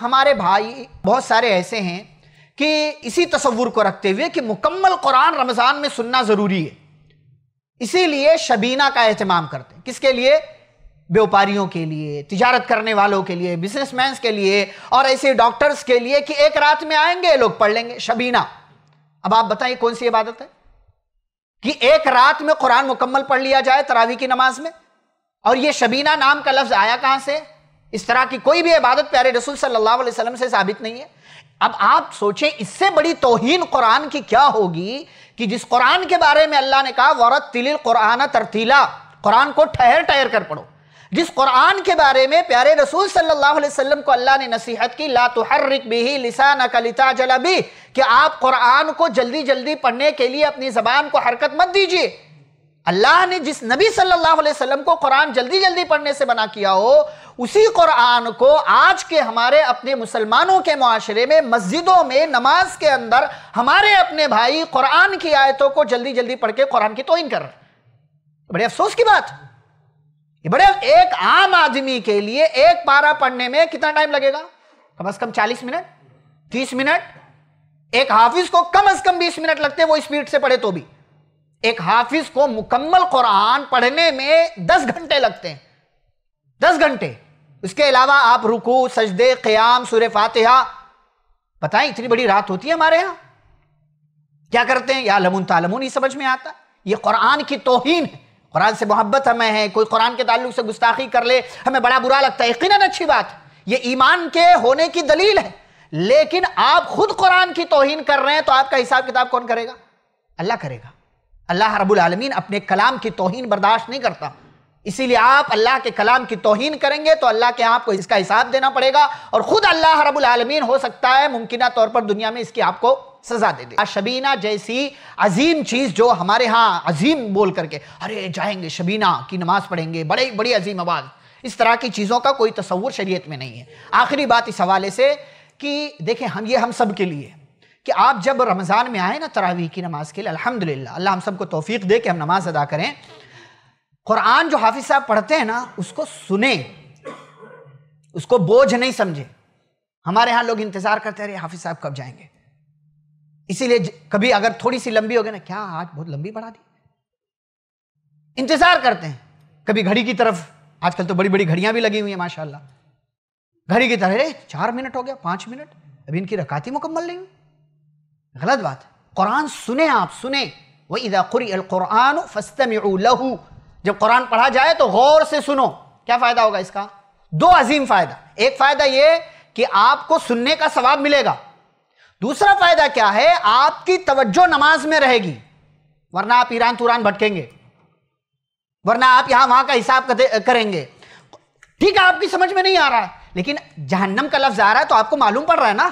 हमारे भाई बहुत सारे ऐसे हैं कि इसी तस्वुर को रखते हुए कि मुकम्मल कुरान रमज़ान में सुनना ज़रूरी है इसीलिए शबीना का अहतमाम करते हैं किसके लिए व्यापारियों के लिए तिजारत करने वालों के लिए बिजनेसमैन के लिए और ऐसे डॉक्टर्स के लिए कि एक रात में आएंगे लोग पढ़ लेंगे शबीना अब आप बताइए कौन सी इबादत है कि एक रात में कुरान मुकम्मल पढ़ लिया जाए तरावी की नमाज में और ये शबीना नाम का लफ्ज़ आया कहां से इस तरह की कोई भी इबादत प्यारे रसूल सल्लल्लाहु अलैहि वसल्लम से साबित नहीं है अब आप सोचें इससे बड़ी तोहन कुरान की क्या होगी कि जिस कुरान के बारे में अल्लाह ने कहा वरत तिलिल कुरान तरतीला कुरान को ठहर ठहर कर पढ़ो जिस कुरान के बारे में प्यारे रसूल सल्लल्लाहु अलैहि वसल्लम को अल्लाह ने नसीहत की ला तुहर्रिक बिही लिसान कलिता जला भी कि आप कुरान को जल्दी जल्दी पढ़ने के लिए अपनी ज़बान को हरकत मत दीजिए अल्लाह ने जिस नबी सल्लल्लाहु अलैहि वसल्लम को कुरान जल्दी जल्दी पढ़ने से मना किया हो उसी कुरान को आज के हमारे अपने मुसलमानों के माशरे में मस्जिदों में नमाज के अंदर हमारे अपने भाई कुरान की आयतों को जल्दी जल्दी पढ़ के कुरान की तोइन कर बड़े अफसोस की बात ये बड़े एक आम आदमी के लिए एक पारा पढ़ने में कितना टाइम लगेगा कम से कम चालीस मिनट तीस मिनट एक हाफिज को कम से कम बीस मिनट लगते हैं वो स्पीड से पढ़े तो भी एक हाफिज को मुकम्मल कुरान पढ़ने में दस घंटे लगते हैं दस घंटे उसके अलावा आप रुकू सजदे क्याम सुर फातिहा बताएं इतनी बड़ी रात होती है हमारे यहाँ क्या करते हैं या लमुन तालमुन ही समझ में आता ये कुरान की तोहन है कुरान से मोहब्बत हमें है कोई कुरान के ताल्लुक से गुस्ताखी कर ले हमें बड़ा बुरा लगता है यकीन अच्छी बात ये ईमान के होने की दलील है लेकिन आप खुद कुरान की तोहन कर रहे हैं तो आपका हिसाब किताब कौन करेगा अल्लाह करेगा अल्लाह रबुल आलमीन अपने कलाम की तोहन बर्दाश्त नहीं करता इसीलिए आप अल्लाह के कलाम की तोहिन करेंगे तो अल्लाह के आपको इसका हिसाब देना पड़ेगा और खुद अल्लाह रबुल आलमीन हो सकता है मुमकिन तौर पर दुनिया में इसकी आपको सजा दे दे शबीना जैसी अजीम चीज जो हमारे यहाँ अजीम बोल करके अरे जाएंगे शबीना की नमाज पढ़ेंगे बड़े बड़ी अजीम आवाज इस तरह की चीज़ों का कोई तस्वुर शरीयत में नहीं है आखिरी बात इस हवाले से कि देखें हम ये हम सब के लिए कि आप जब रमज़ान में आए ना तरावी की नमाज़ के लिए अल्हम्दुलिल्लाह अल्लाह हम सबको तोफीक दे कि हम नमाज़ अदा करें कुरान जो हाफिज साहब पढ़ते हैं ना उसको सुने उसको बोझ नहीं समझे हमारे यहां लोग इंतजार करते रहे हाफिज साहब कब जाएंगे इसीलिए कभी अगर थोड़ी सी लंबी हो गई ना क्या आज बहुत लंबी बढ़ा दी इंतजार करते हैं कभी घड़ी की तरफ आजकल तो बड़ी बड़ी घड़ियां भी लगी हुई हैं माशाल्लाह घड़ी की तरह अरे चार मिनट हो गया पांच मिनट अभी इनकी रकाती मुकम्मल नहीं गलत बात कुरान सुने आप सुने वही कुरान फस्तम लहू जब कुरान पढ़ा जाए तो गौर से सुनो क्या फ़ायदा होगा इसका दो अजीम फ़ायदा एक फ़ायदा यह कि आपको सुनने का सवाब मिलेगा दूसरा फ़ायदा क्या है आपकी तवज्जो नमाज में रहेगी वरना आप ईरान तुरान भटकेंगे वरना आप यहां वहां का हिसाब करेंगे ठीक है आपकी समझ में नहीं आ रहा है लेकिन जहन्नम का लफ्ज़ आ रहा है तो आपको मालूम पड़ रहा है ना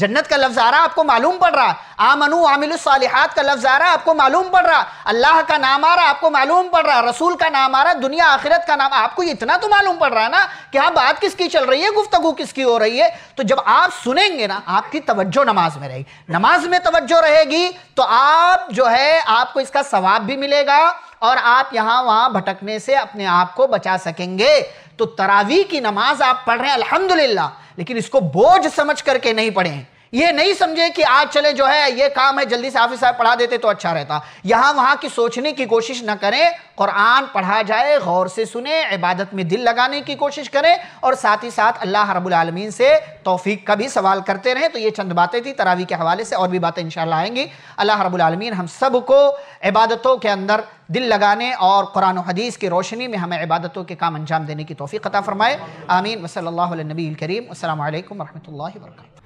जन्नत का लफ्ज आ रहा आपको मालूम पड़ रहा आमनु आमिल सालिहात का लफ्ज आ रहा आपको मालूम पड़ रहा अल्लाह का नाम आ रहा आपको मालूम पड़ रहा रसूल का नाम आ रहा दुनिया आखिरत का नाम आपको इतना तो मालूम पड़ रहा है ना कि हाँ बात किसकी चल रही है गुफ्तगु किसकी हो रही है तो जब आप सुनेंगे ना आपकी तवज्जो नमाज में रहेगी नमाज में तवज्जो रहेगी तो आप जो है आपको इसका सवाब भी मिलेगा और आप यहाँ वहाँ भटकने से अपने आप को बचा सकेंगे तो तरावी की नमाज आप पढ़ रहे हैं अल्हम्दुलिल्लाह लेकिन इसको बोझ समझ करके नहीं पढ़ें ये नहीं समझे कि आज चले जो है ये काम है जल्दी से हाफिज साहब पढ़ा देते तो अच्छा रहता यहां वहां की सोचने की कोशिश ना करें कुरान पढ़ा जाए गौर से सुने इबादत में दिल लगाने की कोशिश करें और साथ ही साथ अल्लाह रबालमीन से तोफ़ीक का भी सवाल करते रहें तो ये चंद बातें थी तरावी के हवाले से और भी बातें इन आएंगी अल्लाह रबालमीन हम सब को इबादतों के अंदर दिल लगाने और कुरान हदीस की रोशनी में हमें इबादतों के काम अंजाम देने की तोफ़ी अता फ़रमाए आमीन वसल नबी करीम असल वरहमल वर्का